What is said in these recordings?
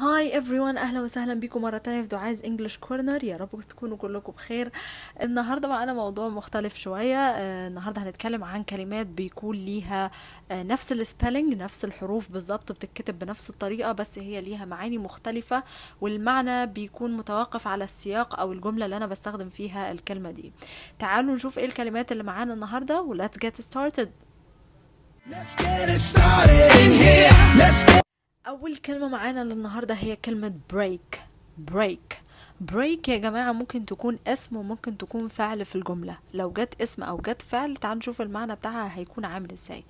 هاي everyone اهلا وسهلا بيكم مره تانية في دعاز انجلش كورنر يا رب تكونوا كلكم بخير النهارده معانا موضوع مختلف شويه آه، النهارده هنتكلم عن كلمات بيكون ليها آه، نفس السبيلنج نفس الحروف بالظبط بتتكتب بنفس الطريقه بس هي ليها معاني مختلفه والمعنى بيكون متوقف على السياق او الجمله اللي انا بستخدم فيها الكلمه دي تعالوا نشوف ايه الكلمات اللي معانا النهارده و جيت ستارتد اول كلمه معانا للنهارده هي كلمه بريك بريك بريك يا جماعه ممكن تكون اسم وممكن تكون فعل في الجمله لو جت اسم او جت فعل تعال نشوف المعنى بتاعها هيكون عامل ازاي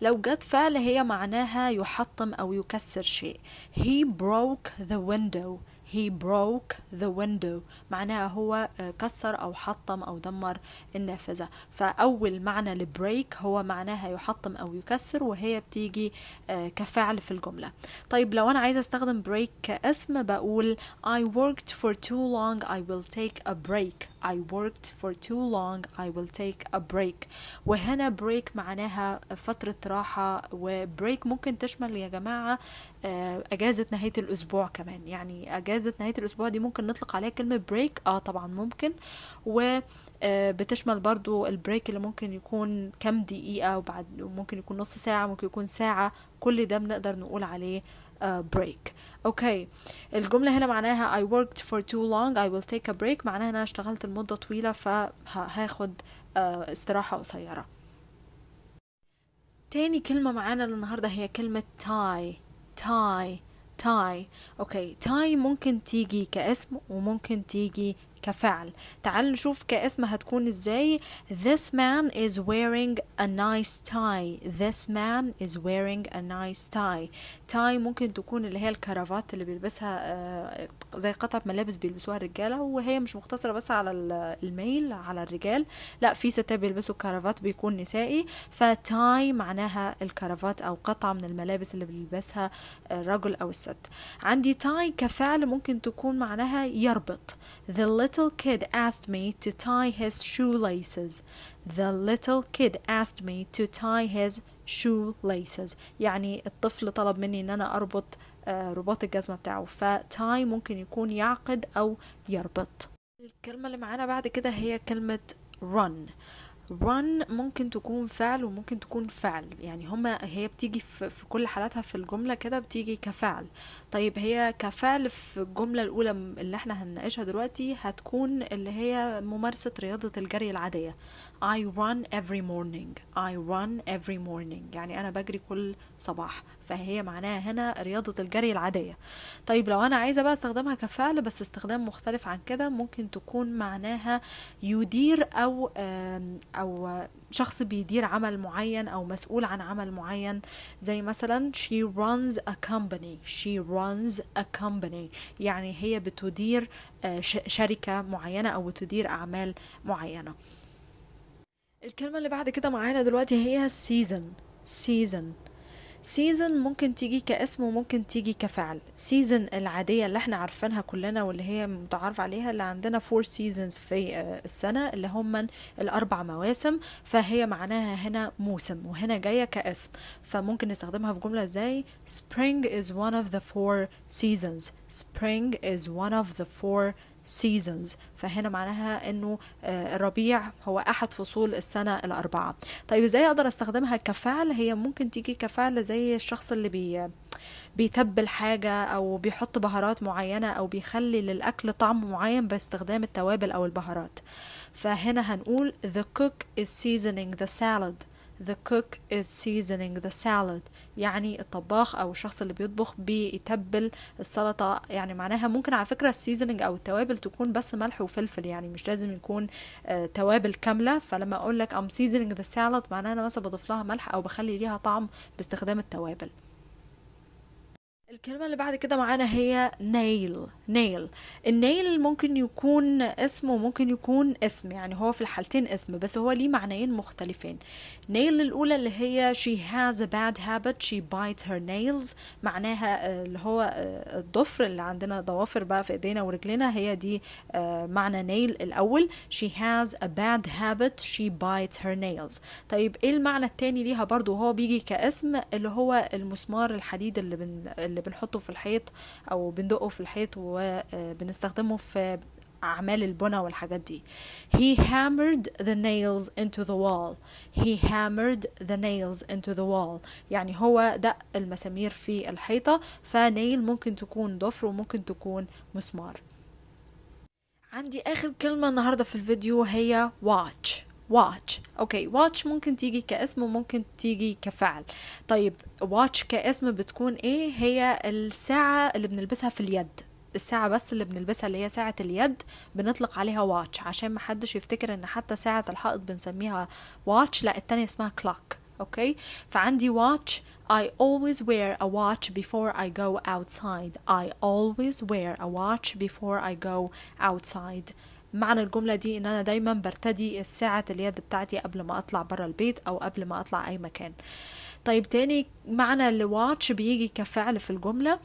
لو جت فعل هي معناها يحطم او يكسر شيء he broke the window he broke the window معناها هو آه، كسر أو حطم أو دمر النافذة فأول معنى لبريك هو معناها يحطم أو يكسر وهي بتيجي آه، كفعل في الجملة طيب لو أنا عايزة أستخدم break كاسم بقول I worked for too long I will take a break I worked for too long I will take a break وهنا break معناها فترة راحة وبريك ممكن تشمل يا جماعة آه، أجازة نهاية الأسبوع كمان يعني أجازة نهاية الأسبوع دي ممكن نطلق عليها كلمة break آه طبعا ممكن و آه، بتشمل برضو البريك اللي ممكن يكون كام دقيقة وبعد ممكن يكون نص ساعة ممكن يكون ساعة كل ده بنقدر نقول عليه بريك اوكي الجمله هنا معناها I worked for too long I will take a break معناها ان انا اشتغلت لمده طويله فهاخد آه، استراحه قصيره تاني كلمه معانا النهارده هي كلمه تاي تاي تاي اوكي تاي ممكن تيجي كاسم وممكن تيجي كفعل تعال نشوف كاسم هتكون ازاي this man is wearing a nice tie this man is wearing a nice tie tie ممكن تكون اللي هي الكرافات اللي بيلبسها آه، زي قطعة ملابس بيلبسوها الرجالة وهي مش مقتصرة بس على الميل على الرجال لا في ستات بيلبسوا كرافات بيكون نسائي فتاي معناها الكرافات او قطعة من الملابس اللي بيلبسها الرجل او الست عندي تاي كفعل ممكن تكون معناها يربط the little little kid asked me to tie his shoelaces. The little kid asked me to tie his shoelaces. يعني الطفل طلب مني ان انا اربط آه، رباط الجزمة بتاعه tie ممكن يكون يعقد او يربط الكلمة اللي معانا بعد كده هي كلمة run run ممكن تكون فعل وممكن تكون فعل يعني هما هي بتيجي في, كل حالاتها في الجملة كده بتيجي كفعل طيب هي كفعل في الجملة الأولى اللي احنا هنناقشها دلوقتي هتكون اللي هي ممارسة رياضة الجري العادية I run every morning I run every morning يعني أنا بجري كل صباح فهي معناها هنا رياضة الجري العادية طيب لو أنا عايزة بقى استخدمها كفعل بس استخدام مختلف عن كده ممكن تكون معناها يدير أو او شخص بيدير عمل معين او مسؤول عن عمل معين زي مثلا she runs a company she runs a company يعني هي بتدير آه، شركة معينة او بتدير اعمال معينة الكلمة اللي بعد كده معانا دلوقتي هي season season سيزن ممكن تيجي كاسم وممكن تيجي كفعل سيزن العادية اللي احنا عارفينها كلنا واللي هي متعارف عليها اللي عندنا فور سيزونز في آه، السنة اللي هم الأربع مواسم فهي معناها هنا موسم وهنا جاية كاسم فممكن نستخدمها في جملة زي spring is one of the four seasons spring is one of the four seasons فهنا معناها انه آه، الربيع هو احد فصول السنه الاربعه طيب ازاي اقدر استخدمها كفعل هي ممكن تيجي كفعل زي الشخص اللي بي بيتبل حاجة أو بيحط بهارات معينة أو بيخلي للأكل طعم معين باستخدام التوابل أو البهارات فهنا هنقول the cook is seasoning the salad the cook is seasoning the salad يعني الطباخ او الشخص اللي بيطبخ بيتبل السلطة يعني معناها ممكن على فكرة السيزنينج او التوابل تكون بس ملح وفلفل يعني مش لازم يكون آه توابل كاملة فلما اقول لك I'm seasoning the salad معناها انا مثلا بضيف لها ملح او بخلي ليها طعم باستخدام التوابل الكلمة اللي بعد كده معانا هي نيل نيل النيل ممكن يكون اسم وممكن يكون اسم يعني هو في الحالتين اسم بس هو ليه معنيين مختلفين نيل الأولى اللي هي she has a bad habit she bites her nails معناها آه، اللي هو آه، الضفر اللي عندنا ضوافر بقى في ايدينا ورجلنا هي دي آه، معنى نيل الأول she has a bad habit she bites her nails طيب ايه المعنى التاني ليها برضو هو بيجي كاسم اللي هو المسمار الحديد اللي بن اللي بنحطه في الحيط او بندقه في الحيط وبنستخدمه آه، في أعمال البنى والحاجات دي he hammered the nails into the wall he hammered the nails into the wall يعني هو دق المسامير في الحيطة فنيل ممكن تكون ضفر وممكن تكون مسمار عندي آخر كلمة النهاردة في الفيديو هي watch watch اوكي watch ممكن تيجي كاسم وممكن تيجي كفعل طيب watch كاسم بتكون ايه هي الساعة اللي بنلبسها في اليد الساعة بس اللي بنلبسها اللي هي ساعة اليد بنطلق عليها watch عشان محدش يفتكر ان حتى ساعة الحائط بنسميها watch لا التانية اسمها clock اوكي فعندي watch I always wear a watch before I go outside I always wear a watch before I go outside معنى الجملة دي ان انا دايما برتدي ساعة اليد بتاعتي قبل ما اطلع برا البيت او قبل ما اطلع اي مكان طيب تاني معنى الواتش بيجي كفعل في الجملة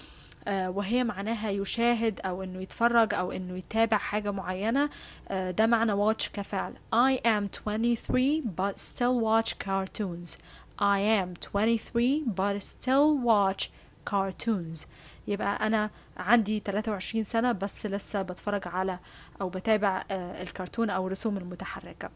آه، وهي معناها يشاهد او انه يتفرج او انه يتابع حاجة معينة آه، ده معنى watch كفعل I am 23 but still watch cartoons I am 23 but still watch كارتونز يبقى أنا عندي 23 سنة بس لسه بتفرج على أو بتابع الكرتون أو الرسوم المتحركة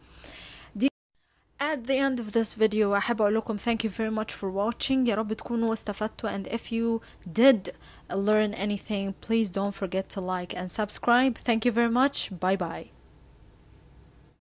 At the end of this video أحب أقول لكم thank you very much for watching يا رب تكونوا استفدتوا and if you did learn anything please don't forget to like and subscribe thank you very much bye bye